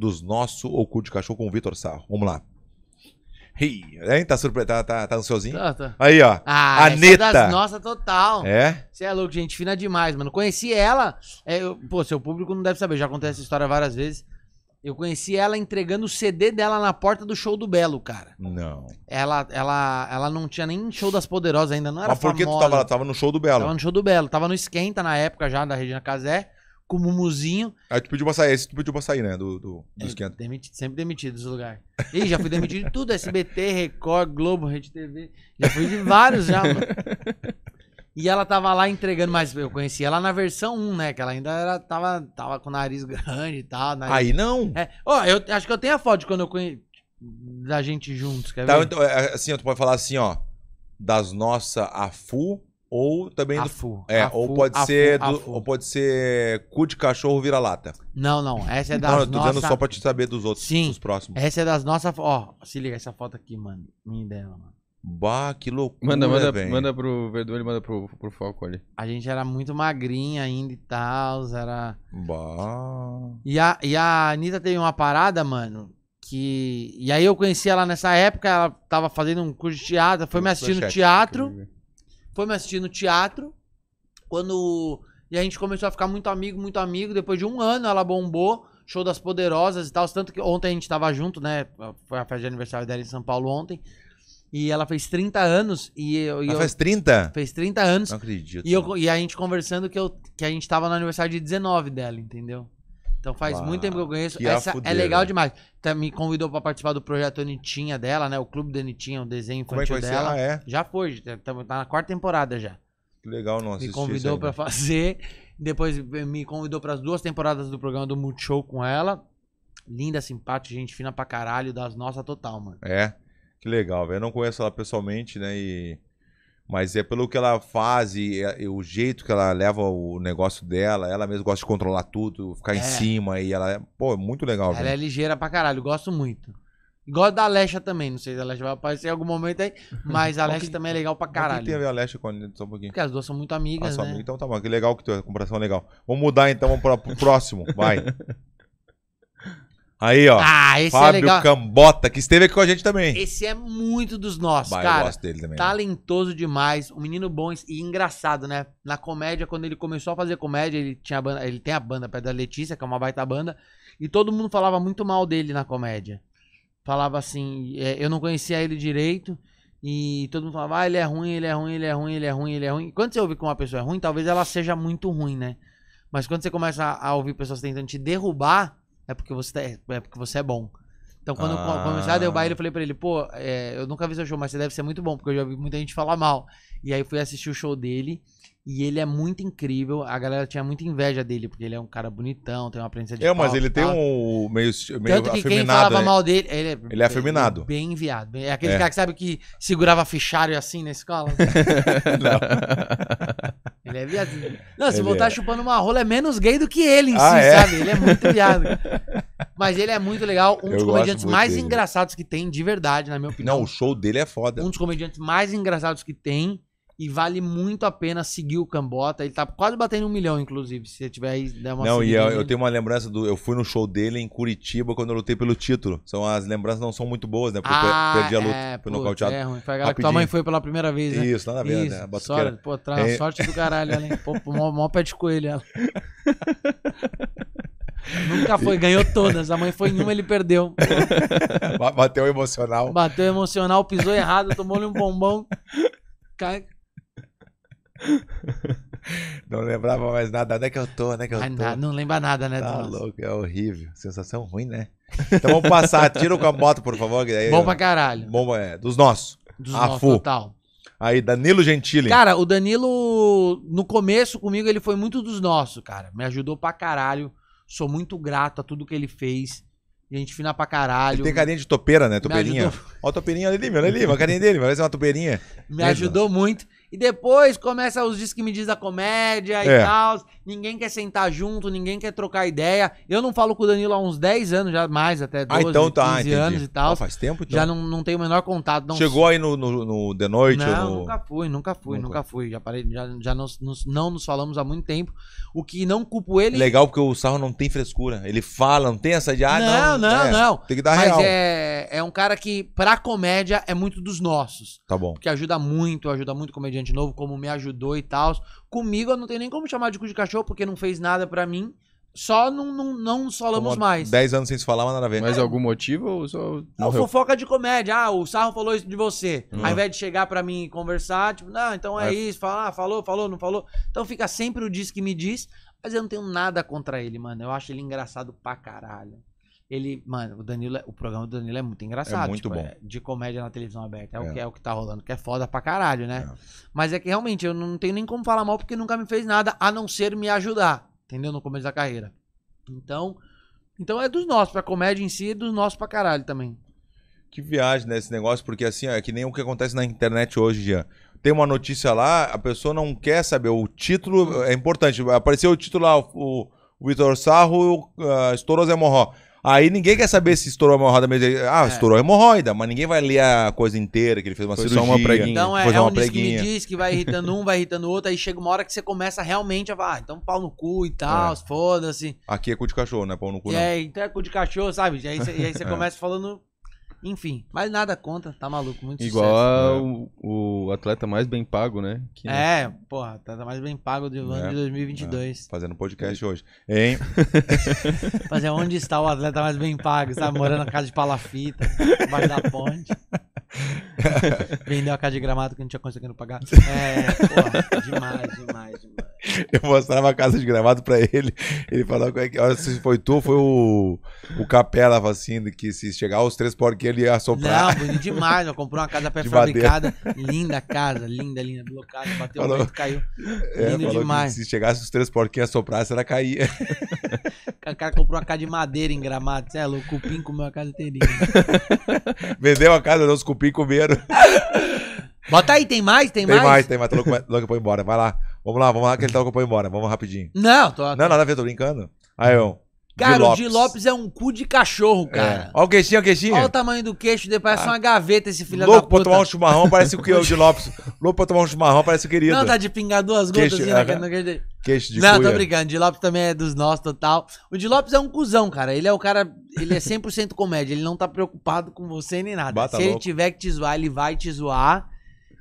dos nosso Ocu de Cachorro com o Vitor Sarro. Vamos lá. Ih, hein? Tá, surpre... tá, tá, tá ansiosinho? Tá, tá. Aí, ó. Ah, Neta é das nossa total. É? Você é louco, gente fina demais, mano. Conheci ela. É, eu... Pô, seu público não deve saber, já acontece essa história várias vezes. Eu conheci ela entregando o CD dela na porta do show do Belo, cara. Não. Ela, ela, ela não tinha nem show das Poderosas ainda, não era Mas por famosa. que tu tava lá? Tava no show do Belo? Tava no show do Belo. Tava no Esquenta na época já, da Regina Casé com o mumuzinho. Aí tu pediu pra sair, esse tu pediu pra sair, né? Do, do, do é, esquenta. Demitido, sempre demitido dos lugar. Ih, já fui demitido de tudo, SBT, Record, Globo, Rede TV. Já fui de vários já, mano. E ela tava lá entregando, mas eu conheci ela na versão 1, né? Que ela ainda era, tava, tava com o nariz grande e tal. Nariz... Né? Aí não? É. Ó, oh, eu acho que eu tenho a foto de quando eu conheci. Da gente juntos, quer tá, ver? Então, é, é, assim, tu pode falar assim, ó. Das nossas, a Fu ou também. Afu. Do, é, afu, ou pode afu, ser. Afu. Do, ou pode ser cu de cachorro vira-lata. Não, não. Essa é das nossas. Não, eu tô nossa... dizendo só pra te saber dos outros, Sim, dos próximos. Essa é das nossas. Ó, se liga essa foto aqui, mano. Minha dela, mano. Bah, que loucura. Manda, manda, manda pro Verdun e manda pro, pro Falco ali. A gente era muito magrinha ainda e tal. Era. Bah. E a, e a Anitta teve uma parada, mano. Que. E aí eu conheci ela nessa época, ela tava fazendo um curso de teatro, foi me assistindo no teatro. Incrível foi me assistir no teatro. Quando. E a gente começou a ficar muito amigo, muito amigo. Depois de um ano ela bombou. Show das Poderosas e tal. Tanto que ontem a gente tava junto, né? Foi a festa de aniversário dela em São Paulo ontem. E ela fez 30 anos e eu. E ela eu, fez 30? Fez 30 anos. Não acredito. E, eu, e a gente conversando que, eu, que a gente tava no aniversário de 19 dela, entendeu? Então faz muito tempo que eu conheço. Que Essa é legal demais. Tá, me convidou para participar do projeto Anitinha dela, né? O Clube da Anitinha, o desenho é infantil é dela. Ah, é? Já foi, tá, tá na quarta temporada já. Que legal, nossa. Me convidou para fazer. Depois me convidou para as duas temporadas do programa do Multishow com ela. Linda, simpática, gente fina pra caralho, das nossas total, mano. É. Que legal, velho. Eu não conheço ela pessoalmente, né? E mas é pelo que ela faz é, e, o jeito que ela leva o negócio dela. Ela mesmo gosta de controlar tudo, ficar em é. cima. E ela é, pô, é muito legal. Ela é ligeira pra caralho, gosto muito. Igual da Alexa também, não sei se a Alexa vai aparecer em algum momento aí, mas a Alexa também é legal pra caralho. O que tem a ver a Leste com a Só um pouquinho. Porque as duas são muito amigas, ah, né? Então tá bom, que legal que tu é, comparação legal. Vamos mudar então, vamos pro próximo. Vai. Aí, ó. Ah, esse é Fábio é legal. Cambota, que esteve aqui com a gente também. Esse é muito dos nossos, bah, cara. Eu gosto dele também. Talentoso demais, um menino bom e engraçado, né? Na comédia, quando ele começou a fazer comédia, ele, tinha banda, ele tem a banda pé da Letícia, que é uma baita banda, e todo mundo falava muito mal dele na comédia. Falava assim, é, eu não conhecia ele direito, e todo mundo falava, ah, ele é ruim, ele é ruim, ele é ruim, ele é ruim, ele é ruim. E quando você ouve que uma pessoa é ruim, talvez ela seja muito ruim, né? Mas quando você começa a ouvir pessoas tentando te derrubar, é porque você, tá, é, porque você é bom. Então, quando ah. eu comecei a derrubar ele, eu falei pra ele, pô, é, eu nunca vi seu show, mas você deve ser muito bom, porque eu já ouvi muita gente falar mal. E aí fui assistir o show dele, e ele é muito incrível. A galera tinha muita inveja dele, porque ele é um cara bonitão, tem uma aparência de É, palco, mas ele tem um meio, meio Tanto que quem falava é... mal dele, ele é, ele é afeminado. Bem, enviado. é aquele é. cara que sabe que segurava fichário assim na escola. Não. Ele é viadinho. Não, ele se voltar é... chupando uma rola, é menos gay do que ele em ah, si, é? sabe? Ele é muito viado. Mas ele é muito legal, um eu dos comediantes mais dele. engraçados que tem, de verdade, na minha opinião. Não, o show dele é foda. Um dos comediantes mais engraçados que tem. E vale muito a pena seguir o Cambota. Ele tá quase batendo um milhão, inclusive. Se você tiver aí, uma Não, e eu, eu, tenho uma lembrança do. Eu fui no show dele em Curitiba quando eu lutei pelo título. São, as lembranças não são muito boas, né? Porque ah, eu perdi a luta é, pelo nocauteado. É que tua mãe foi pela primeira vez, né? Isso, nada a ver, né? Sorte, pô, tra... é. sorte do caralho, ela, hein? Pô, mó, mó pé de coelho, ela. Nunca foi, ganhou todas. A mãe foi em uma, ele perdeu. Bateu emocional. Bateu emocional, pisou errado, tomou-lhe um bombão. Cai, não lembrava mais nada. Onde é que eu tô? Onde é que eu tô? Não lembra nada, né, Tá louco, é horrível. Sensação ruim, né? Então vamos passar. Tira com a moto, por favor. Que Bom pra caralho. Bom, é, dos nossos. Dos A nossos, Fu. total. Aí, Danilo Gentili. Cara, o Danilo, no começo comigo, ele foi muito dos nossos, cara. Me ajudou pra caralho. Sou muito grato a tudo que ele fez. Gente fina pra caralho. Ele tem carinha de topeira, né? Topeirinha. Olha ajudou. a topeirinha ali, olha ali, olha ali. A carinha dele, parece é uma topeirinha. Me ajudou muito. E depois começa os discos que me diz da comédia é. e tal ninguém quer sentar junto, ninguém quer trocar ideia. Eu não falo com o Danilo há uns 10 anos, já mais até 12, ah, então tá, 15 entendi. anos e tal. Ah, faz tempo então. Já não, não tenho o menor contato. Não... Chegou aí no, no, no The Noite? Não, no... nunca fui, nunca fui, nunca, nunca fui. Já, parei, já, já nos, nos, não nos falamos há muito tempo. O que não culpo ele... Legal porque o Sarro não tem frescura. Ele fala, não tem essa de... Ah, não, não, não. É, não. Tem que dar Mas real. Mas é, é um cara que, pra comédia, é muito dos nossos. Tá bom. Que ajuda muito, ajuda muito comediante novo, como me ajudou e tal. Comigo eu não tenho nem como chamar de cu de cachorro, porque não fez nada para mim. Só não, não, não solamos Como mais. 10 anos sem se falar, mas nada a ver. Mas é. algum motivo ou só. Não, fofoca de comédia. Ah, o Sarro falou isso de você. Hum. Ao invés de chegar para mim e conversar, tipo, não, então é, é. isso. Falar, ah, falou, falou, não falou. Então fica sempre o diz que me diz. Mas eu não tenho nada contra ele, mano. Eu acho ele engraçado pra caralho. Ele, mano, o Danilo, é, o programa do Danilo é muito engraçado. É muito tipo, bom. É de comédia na televisão aberta. É, O é. que, é o que tá rolando, que é foda pra caralho, né? É. Mas é que realmente eu não tenho nem como falar mal porque nunca me fez nada a não ser me ajudar, entendeu? No começo da carreira. Então, então é dos nossos, pra comédia em si, é dos nossos pra caralho também. Que viagem, né, negócio, porque assim, ó, é que nem o que acontece na internet hoje, Jean. Tem uma notícia lá, a pessoa não quer saber, o título é importante. Apareceu o título lá, o, o Vitor Sarro uh, estourou Zé Morró. Aí ninguém quer saber se estourou a hemorroida mesmo. Ah, é. estourou a hemorroida, mas ninguém vai ler a coisa inteira, que ele fez uma Foi cirurgia. Só uma preguinha. Então é, é um preguinha. que me diz que vai irritando um, vai irritando o outro, aí chega uma hora que você começa realmente a falar, ah, então pau no cu e tal, é. foda-se. Aqui é cu de cachorro, né, pau no cu, não. É, então é cu de cachorro, sabe? E aí, você, e aí você é. começa falando enfim, mas nada conta, tá maluco, muito Igual sucesso. Igual é. o, atleta mais bem pago, né? Que, é, né? porra, atleta mais bem pago do ano de 2022. É. é, fazendo podcast hoje. Hein? Fazer é onde está o atleta mais bem pago? Está morando na casa de palafita, embaixo da ponte. Vendeu a casa de gramado que não tinha conseguido pagar. É, porra, demais, demais, demais. Eu mostrava a casa de gramado pra ele. Ele falava é que olha, se foi tu, foi o, o Capela assim, que se chegar os três porquinhos ele ia soprar. Não, bonito demais. Eu comprou uma casa pré-fabricada. Linda casa, linda, linda, blocada. Bateu falou, o vento, caiu. É, Lindo demais. se chegasse os três porquinhos a soprar, será caía. O cara comprou uma casa de madeira em gramado. Você é louco, o cupim comeu a casa inteirinha. Vendeu a casa, né, os cupim comeram. Bota aí, tem mais? Tem, tem mais? Tem mais, tem mais. Logo tá que louco embora. Vai lá. Vamos lá, vamos lá, que ele tá com o embora. Vamos rapidinho. Não, tô. Não, nada a ver, tô brincando. Aí eu. Cara, o Di Lopes é um cu de cachorro, é. cara. É. o queixinho, o queixinho. Olha o tamanho do queixo dele, parece ah. uma gaveta esse filho Louco da puta. Louco pra tomar um chumarrão, parece o que? o Di Lopes. Louco pra tomar um chumarrão, parece o querido. Não, tá de pingar duas gotas queixo, assim, é, no queixo dele. Queixo de Não, cuia. tô brincando, o Di Lopes também é dos nossos, total. O Di Lopes é um cuzão, cara. Ele é o cara, ele é 100% comédia, ele não tá preocupado com você nem nada. Bata Se louco. ele tiver que te zoar, ele vai te zoar.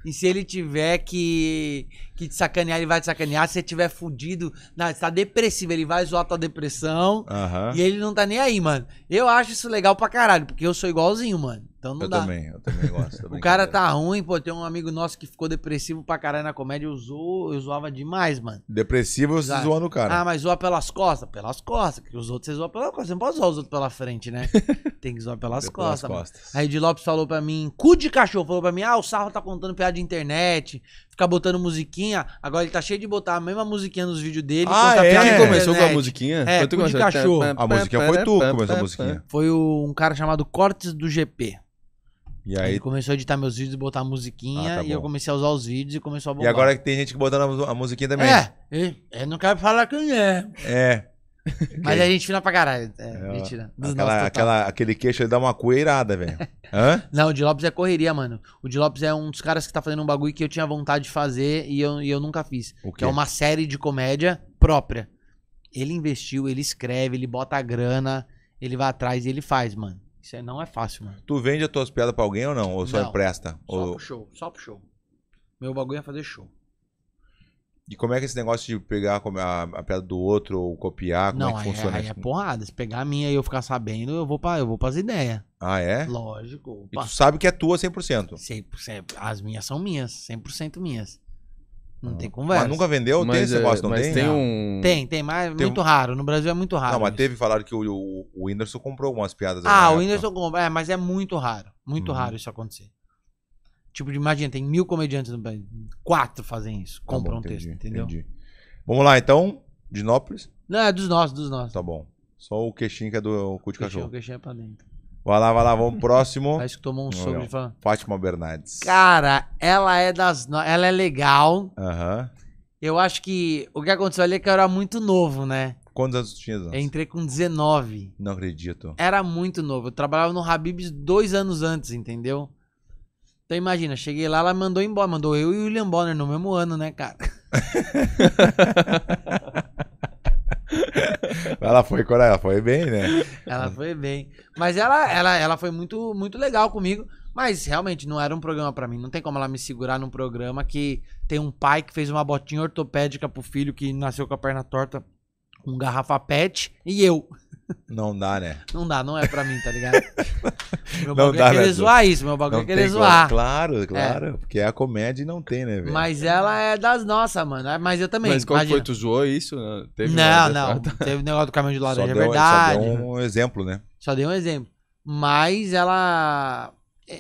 E se ele tiver que, que te sacanear, ele vai te sacanear. Se você tiver fudido, não, você tá depressivo, ele vai zoar tua depressão. Uhum. E ele não tá nem aí, mano. Eu acho isso legal pra caralho, porque eu sou igualzinho, mano. Então não eu dá. também, eu também gosto. Também o cara tá ruim, pô. Tem um amigo nosso que ficou depressivo pra caralho na comédia. Eu, zo... eu zoava demais, mano. Depressivo, você Exato. zoando o cara. Ah, mas zoa pelas costas? Pelas costas. porque os outros você zoa pelas costas. Você não pode zoar os outros pela frente, né? Tem que zoar pelas costas. Pelas costas. Aí de Lopes falou pra mim, cu de cachorro, falou pra mim: ah, o Sarro tá contando piada de internet, ficar botando musiquinha. Agora ele tá cheio de botar a mesma musiquinha nos vídeos dele. Ah, é? Quem começou com a musiquinha? É, foi tu de cachorro. Ah, a musiquinha foi tu que começou a musiquinha. Foi um cara chamado Cortes do GP. E aí... Ele começou a editar meus vídeos e botar musiquinha. Ah, tá e eu comecei a usar os vídeos e começou a bombar. E agora que tem gente que botando a musiquinha também. É, eu é, não quero falar quem é. É. Mas a gente fina pra caralho. É, é mentira. aquela, aquela, aquele queixo ele dá uma coeirada, velho. Hã? Não, o de Lopes é correria, mano. O de Lopes é um dos caras que tá fazendo um bagulho que eu tinha vontade de fazer e eu, e eu nunca fiz. O Que é uma série de comédia própria. Ele investiu, ele escreve, ele bota a grana, ele vai atrás e ele faz, mano. Isso aí não é fácil, mano. Tu vende as tuas piadas pra alguém ou não? Ou só não, empresta? Só ou... pro show, só pro show. Meu bagulho é fazer show. E como é que é esse negócio de pegar a, a piada do outro ou copiar, como é não, é que funciona? Não, é, é porrada. Se pegar a minha e eu ficar sabendo, eu vou pra, eu vou pras ideias. Ah, é? Lógico. Opa. E tu sabe que é tua 100%? 100%. As minhas são minhas, 100% minhas. Não tem conversa. Mas nunca vendeu? Mas, tem esse é, negócio, não mas tem? tem Não. um... Tem, tem, mas é Tem muito um- raro. No Brasil é muito raro. Não, mas isso. teve, falaram que o, o, o Whindersson comprou umas piadas. Ah, o Whindersson compra. É, mas é muito raro. Muito Uhum. raro isso acontecer. Tipo, imagina, tem mil comediantes no Brasil. Quatro fazem isso. Tá Compram um texto, entendeu? entendi. Vamos lá, então. Dinópolis? Não, é dos nossos, dos nossos. Tá bom. Só o queixinho que é do cu de Cachorro. O queixinho é pra dentro. Vai lá, vai lá, vamos hum. próximo. Parece que tomou um sogro de fã. Fátima Bernardes. Cara, ela é das. No... Ela é legal. Aham. Uhum. Eu acho que o que aconteceu ali é que eu era muito novo, né? Quantos anos tu tinha? Eu entrei com 19. Não acredito. Era muito novo. Eu trabalhava no Habibs dois anos antes, entendeu? Então imagina, cheguei lá, ela mandou embora. Mandou eu e o William Bonner no mesmo ano, né, cara? ela foi, ela foi bem, né? Ela foi bem. Mas ela, ela, ela foi muito, muito legal comigo. Mas realmente não era um programa para mim. Não tem como ela me segurar num programa que tem um pai que fez uma botinha ortopédica pro filho que nasceu com a perna torta, com um garrafa pet, e eu. Não dá, né? Não dá, não é pra mim, tá ligado? meu não bagulho é dá, é querer né? zoar isso, meu bagulho não é querer zoar. Claro, é. claro, é. porque a comédia e não tem, né, velho? Mas ela é das nossas, mano. É, mas eu também. Mas quando foi? Tu zoou isso? Né? Teve não, não. Teve negócio do caminhão de laranja, é verdade. Só deu né? um exemplo, né? Só dei um exemplo. Mas ela.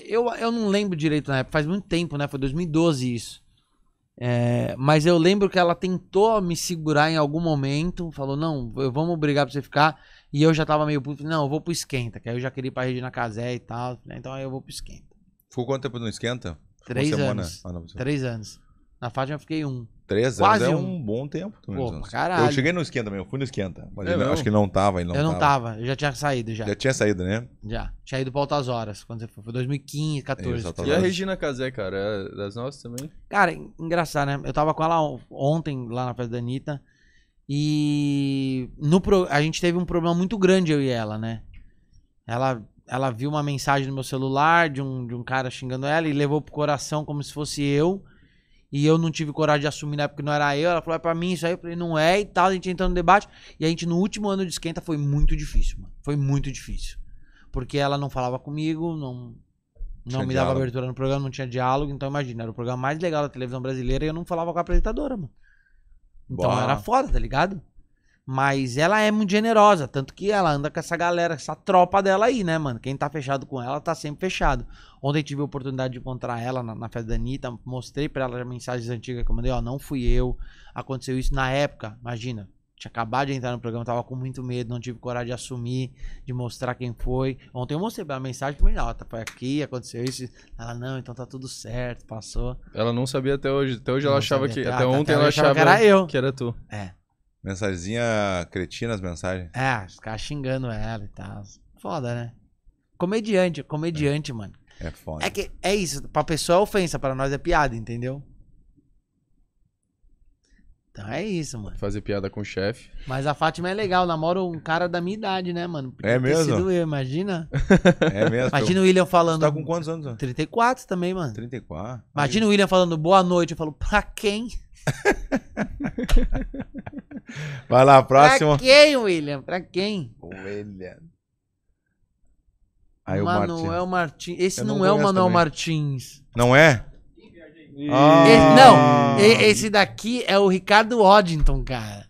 Eu, eu não lembro direito na né? época, faz muito tempo, né? Foi 2012 isso. É, mas eu lembro que ela tentou me segurar em algum momento, falou: não, vamos brigar pra você ficar. E eu já tava meio puto, não, eu vou pro esquenta, que aí eu já queria ir pra Regina Casé e tal, né? então aí eu vou pro esquenta. Ficou quanto tempo no esquenta? Três anos. Ah, não, Três anos. Na Fátima eu fiquei um. Três Quase anos é um, um bom tempo. Pô, caralho. Eu cheguei no esquenta também, eu fui no esquenta. Mas é, eu acho que não tava. ainda. não eu não tava. tava. eu já tinha saído já. Já tinha saído, né? Já. Tinha ido pra Altas Horas, quando você foi. Foi 2015, 14. e a Regina Casé, cara, é das nossas também? Cara, engraçado, né? Eu tava com ela ontem lá na festa da Anitta. E no pro... a gente teve um problema muito grande, eu e ela, né? Ela, ela viu uma mensagem no meu celular de um, de um cara xingando ela e levou pro coração como se fosse eu. E eu não tive coragem de assumir na época que não era eu. Ela falou, é pra mim isso aí. Eu falei, não é e tal. A gente entrando no debate. E a gente, no último ano de esquenta, foi muito difícil, mano. Foi muito difícil. Porque ela não falava comigo, não, não me dava abertura no programa, não tinha diálogo. Então, imagina, era o programa mais legal da televisão brasileira e eu não falava com a apresentadora, mano. Então Boa. era foda, tá ligado? Mas ela é muito generosa, tanto que ela anda com essa galera, essa tropa dela aí, né, mano? Quem tá fechado com ela tá sempre fechado. Ontem tive a oportunidade de encontrar ela na, na festa da Anitta, mostrei pra ela mensagens antigas que eu mandei, ó, não fui eu, aconteceu isso na época, imagina tinha acabado de entrar no programa, tava com muito medo, não tive coragem de assumir, de mostrar quem foi. Ontem eu mostrei a mensagem pra mim, tá tá aqui, aconteceu isso. Ela, não, então tá tudo certo, passou. Ela não sabia até hoje, até hoje não ela achava que, até, até ontem até ela achava que era eu. Que era tu. É. Mensagenzinha cretina as mensagens. É, os caras xingando ela e tal. Foda, né? Comediante, comediante, é. mano. É foda. É que é isso, pra pessoa é ofensa, pra nós é piada, entendeu? Então é isso, mano. Fazer piada com o chefe. Mas a Fátima é legal, namora um cara da minha idade, né, mano? é mesmo? sido eu, imagina. É mesmo. Imagina o William falando. Você tá com quantos anos? 34 também, mano. 34. Imagina o William falando boa noite. Eu falo, pra quem? Vai lá, próximo. Pra quem, William? Pra quem? William. Aí Manuel Martins. Martins. Esse não, não, é o Manuel também. Martins. Não é? Ah. Esse, não, esse daqui é o Ricardo Oddington, cara.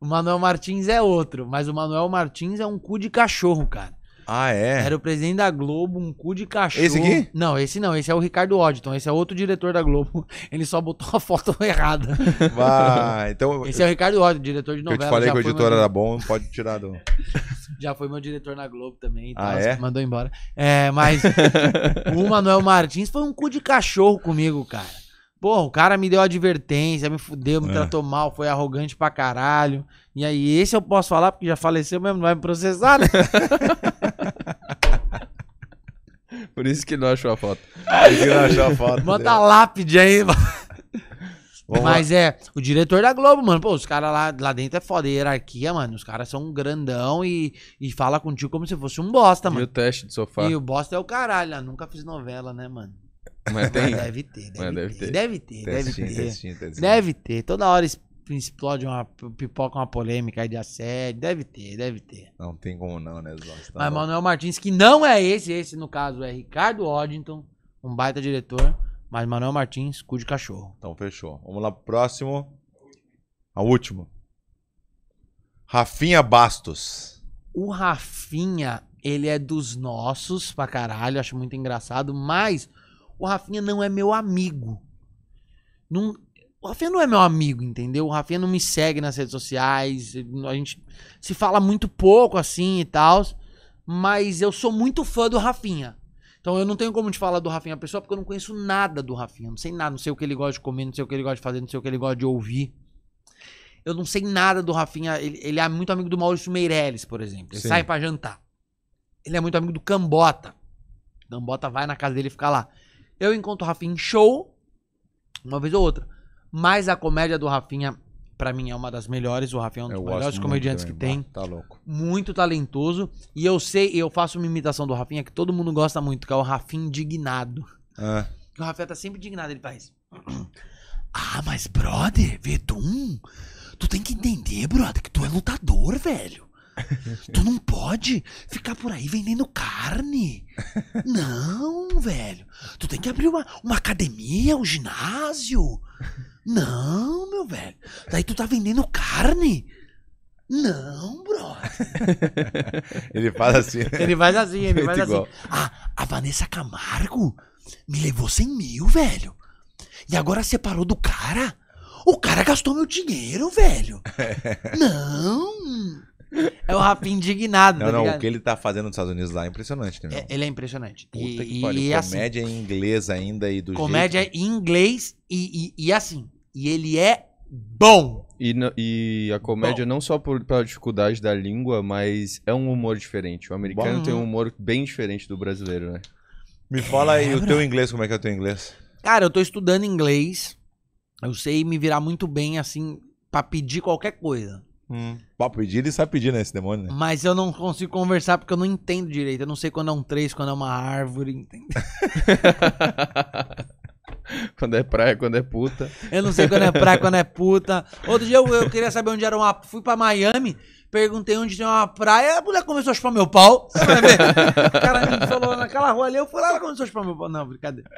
O Manuel Martins é outro, mas o Manuel Martins é um cu de cachorro, cara. Ah, é? Era o presidente da Globo, um cu de cachorro. Esse aqui? Não, esse não. Esse é o Ricardo Odton. Esse é outro diretor da Globo. Ele só botou a foto errada. Vai, então... Esse é o Ricardo Odton, diretor de novela. Eu te falei que o editor meu... era bom, pode tirar do... Já foi meu diretor na Globo também. Então ah, é? Mandou embora. É, mas o Manuel Martins foi um cu de cachorro comigo, cara. Porra, o cara me deu advertência, me fudeu, me é. tratou mal, foi arrogante pra caralho. E aí, esse eu posso falar, porque já faleceu mesmo, não vai me processar, né? Por isso que ele não achou a foto. Por isso que não achou a foto. Manda né? lápide aí, mano. Mas é, o diretor da Globo, mano, pô, os caras lá, lá dentro é foda, hierarquia, mano. Os caras são grandão e, e fala contigo como se fosse um bosta, mano. E o teste de sofá. E o bosta é o caralho, eu né? nunca fiz novela, né, mano? Mas tem. Mas deve ter, deve, Mas deve ter, ter. Deve ter, deve ter. deve ter. Toda hora explode uma pipoca, uma polêmica aí de assédio. Deve ter, deve ter. Não tem como não, né, Zó? Tá Mas bom. Manuel Martins, que não é esse, esse no caso é Ricardo Oddington, um baita diretor. Mas Manuel Martins, cu de cachorro. Então fechou. Vamos lá pro próximo. A última. Rafinha Bastos. O Rafinha, ele é dos nossos pra caralho, acho muito engraçado, mas o Rafinha não é meu amigo. Não, o Rafinha não é meu amigo, entendeu? O Rafinha não me segue nas redes sociais. A gente se fala muito pouco assim e tal. Mas eu sou muito fã do Rafinha. Então eu não tenho como te falar do Rafinha pessoal, porque eu não conheço nada do Rafinha. Não sei nada, não sei o que ele gosta de comer, não sei o que ele gosta de fazer, não sei o que ele gosta de ouvir. Eu não sei nada do Rafinha. Ele, ele é muito amigo do Maurício Meirelles, por exemplo. Ele Sim. sai para jantar. Ele é muito amigo do Cambota. Cambota vai na casa dele ficar lá. Eu encontro o Rafinha em show, uma vez ou outra. Mas a comédia do Rafinha, para mim, é uma das melhores. O Rafinha é um dos eu melhores comediantes que tem. Tá louco. Muito talentoso. E eu sei, eu faço uma imitação do Rafinha que todo mundo gosta muito, que é o Rafinha indignado. É. Que o Rafinha tá sempre indignado, ele faz. Ah, mas brother, Vedum, tu tem que entender, brother, que tu é lutador, velho. tu não pode ficar por aí vendendo carne. Não, velho. Tu tem que abrir uma, uma academia, um ginásio. Não, meu velho. Daí tu tá vendendo carne. Não, bro. Assim, né? ele faz assim. Ele faz assim, ele faz igual. assim. Ah, a Vanessa Camargo me levou 100 mil, velho. E agora separou do cara? O cara gastou meu dinheiro, velho. É. não. É o Rafinha indignado, Não, tá não, ligado? o que ele tá fazendo nos Estados Unidos lá é impressionante, né? ele é impressionante. Puta e, que pariu, e, assim, comédia assim, em inglês ainda e do Comédia jeito... em inglês e, e, e assim, e ele é bom. E, e, a comédia Bom. não só por, pela dificuldade da língua, mas é um humor diferente. O americano Bom. tem um humor bem diferente do brasileiro, né? Me fala aí é, o teu inglês, como é que é o teu inglês? Cara, eu tô estudando inglês. Eu sei me virar muito bem, assim, para pedir qualquer coisa. Hum pra pedir, ele sabe pedir, né? Esse demônio, né? Mas eu não consigo conversar porque eu não entendo direito. Eu não sei quando é um 3, quando é uma árvore, quando é praia, quando é puta. Eu não sei quando é praia, quando é puta. Outro dia eu, eu queria saber onde era uma. Fui pra Miami, perguntei onde tinha uma praia, a mulher começou a chupar meu pau. Você vai ver. o cara me falou naquela rua ali, eu fui lá, ela começou a chupar meu pau. Não, brincadeira.